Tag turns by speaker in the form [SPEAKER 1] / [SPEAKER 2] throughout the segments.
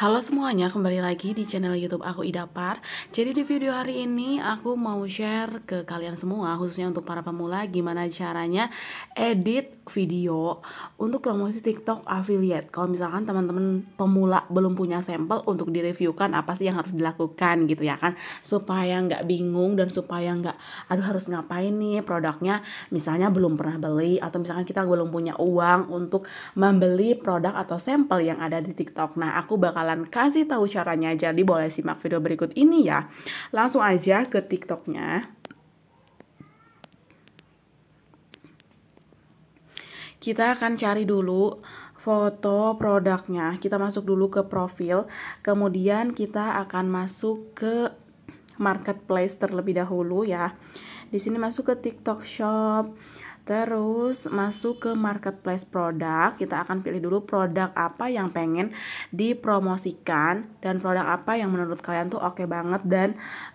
[SPEAKER 1] Halo semuanya, kembali lagi di channel YouTube aku ida Idapar. Jadi di video hari ini aku mau share ke kalian semua khususnya untuk para pemula gimana caranya edit video untuk promosi TikTok affiliate. Kalau misalkan teman-teman pemula belum punya sampel untuk direviewkan apa sih yang harus dilakukan gitu ya kan supaya nggak bingung dan supaya nggak aduh harus ngapain nih produknya misalnya belum pernah beli atau misalkan kita belum punya uang untuk membeli produk atau sampel yang ada di TikTok. Nah, aku bakal bakalan kasih tahu caranya, jadi boleh simak video berikut ini ya. Langsung aja ke TikToknya. Kita akan cari dulu foto produknya. Kita masuk dulu ke profil, kemudian kita akan masuk ke marketplace terlebih dahulu ya. Di sini masuk ke TikTok Shop. Terus masuk ke marketplace produk, kita akan pilih dulu produk apa yang pengen dipromosikan dan produk apa yang menurut kalian tuh oke okay banget dan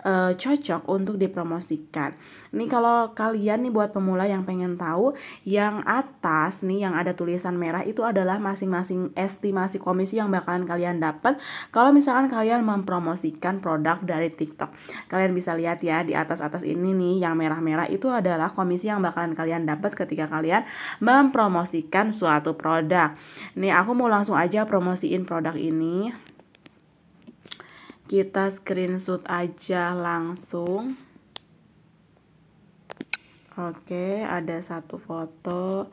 [SPEAKER 1] e, cocok untuk dipromosikan. Ini kalau kalian nih buat pemula yang pengen tahu, yang atas nih yang ada tulisan merah itu adalah masing-masing estimasi komisi yang bakalan kalian dapat kalau misalkan kalian mempromosikan produk dari TikTok. Kalian bisa lihat ya di atas-atas ini nih yang merah-merah itu adalah komisi yang bakalan kalian dapat dapat ketika kalian mempromosikan suatu produk. Nih, aku mau langsung aja promosiin produk ini. Kita screenshot aja langsung. Oke, ada satu foto,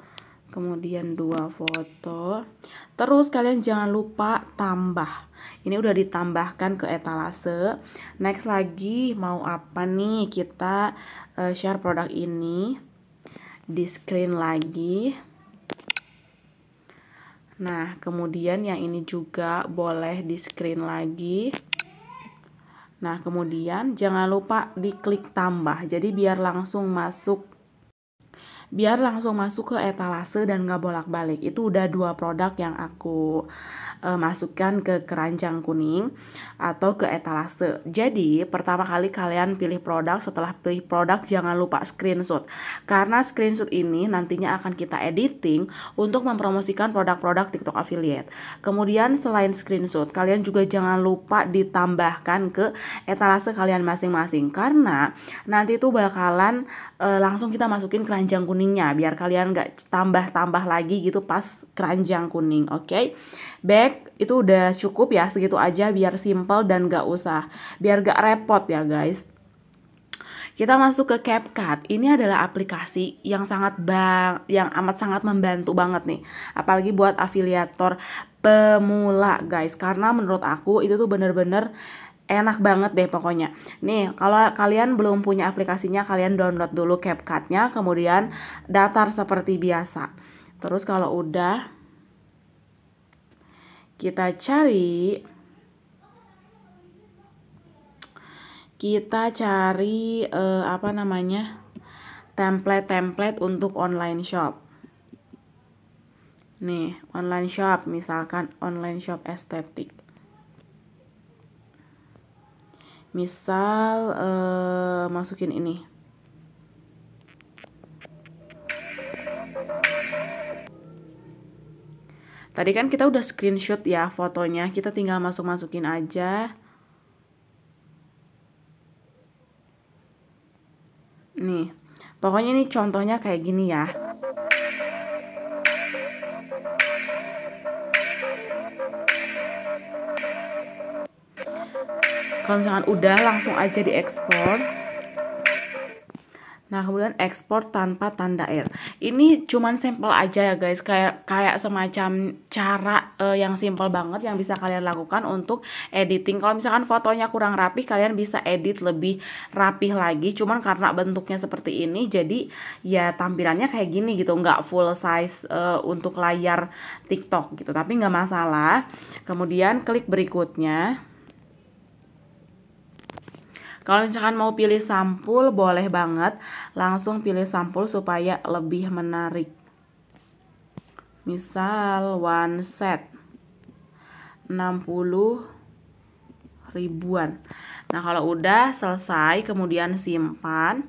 [SPEAKER 1] kemudian dua foto. Terus kalian jangan lupa tambah. Ini udah ditambahkan ke etalase. Next lagi mau apa nih kita eh, share produk ini? di screen lagi nah kemudian yang ini juga boleh di screen lagi nah kemudian jangan lupa diklik tambah jadi biar langsung masuk biar langsung masuk ke etalase dan nggak bolak-balik itu udah dua produk yang aku uh, masukkan ke keranjang kuning atau ke etalase jadi pertama kali kalian pilih produk setelah pilih produk jangan lupa screenshot karena screenshot ini nantinya akan kita editing untuk mempromosikan produk-produk TikTok affiliate kemudian selain screenshot kalian juga jangan lupa ditambahkan ke etalase kalian masing-masing karena nanti itu bakalan uh, langsung kita masukin keranjang kuning kuningnya biar kalian nggak tambah-tambah lagi gitu pas keranjang kuning oke okay? back itu udah cukup ya segitu aja biar simple dan nggak usah biar nggak repot ya guys kita masuk ke CapCut. Ini adalah aplikasi yang sangat bang, yang amat sangat membantu banget nih, apalagi buat afiliator pemula guys. Karena menurut aku itu tuh bener-bener enak banget deh pokoknya. Nih, kalau kalian belum punya aplikasinya, kalian download dulu CapCut-nya, kemudian daftar seperti biasa. Terus kalau udah kita cari kita cari eh, apa namanya? template-template untuk online shop. Nih, online shop misalkan online shop estetik misal uh, masukin ini Tadi kan kita udah screenshot ya fotonya, kita tinggal masuk-masukin aja. Nih, pokoknya ini contohnya kayak gini ya. kalau misalkan udah langsung aja diekspor Nah, kemudian ekspor tanpa tanda air. Ini cuman simple aja ya, guys. Kayak kayak semacam cara uh, yang simple banget yang bisa kalian lakukan untuk editing. Kalau misalkan fotonya kurang rapi, kalian bisa edit lebih rapih lagi. Cuman karena bentuknya seperti ini, jadi ya tampilannya kayak gini gitu, nggak full size uh, untuk layar TikTok gitu. Tapi nggak masalah. Kemudian klik berikutnya. Kalau misalkan mau pilih sampul boleh banget langsung pilih sampul supaya lebih menarik. Misal one set 60 ribuan. Nah, kalau udah selesai kemudian simpan.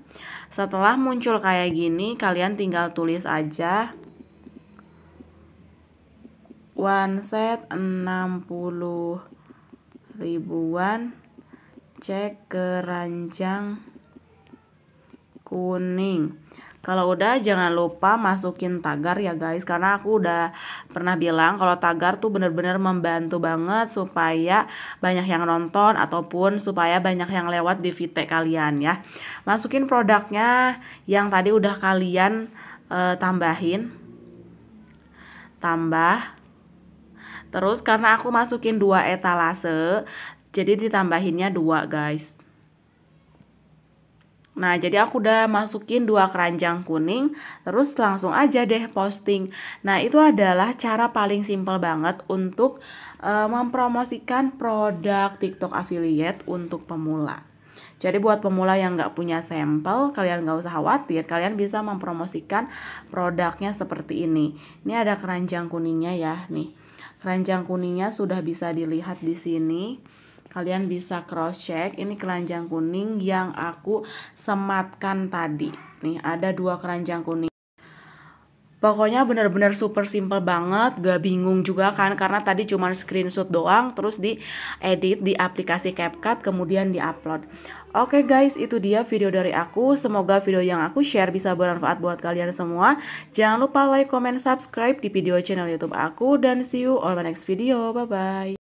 [SPEAKER 1] Setelah muncul kayak gini, kalian tinggal tulis aja one set 60 ribuan cek keranjang kuning. Kalau udah jangan lupa masukin tagar ya guys karena aku udah pernah bilang kalau tagar tuh bener-bener membantu banget supaya banyak yang nonton ataupun supaya banyak yang lewat di VT kalian ya. Masukin produknya yang tadi udah kalian uh, tambahin. Tambah Terus karena aku masukin dua etalase, jadi ditambahinnya dua guys Nah, jadi aku udah masukin dua keranjang kuning, terus langsung aja deh posting. Nah, itu adalah cara paling simple banget untuk uh, mempromosikan produk TikTok affiliate untuk pemula. Jadi buat pemula yang nggak punya sampel, kalian nggak usah khawatir, kalian bisa mempromosikan produknya seperti ini. Ini ada keranjang kuningnya ya, nih. Keranjang kuningnya sudah bisa dilihat di sini kalian bisa cross check ini keranjang kuning yang aku sematkan tadi nih ada dua keranjang kuning Pokoknya bener-bener super simple banget, gak bingung juga kan karena tadi cuma screenshot doang terus di edit di aplikasi CapCut kemudian di upload Oke okay guys, itu dia video dari aku. Semoga video yang aku share bisa bermanfaat buat kalian semua. Jangan lupa like, comment, subscribe di video channel YouTube aku dan see you on my next video. Bye bye.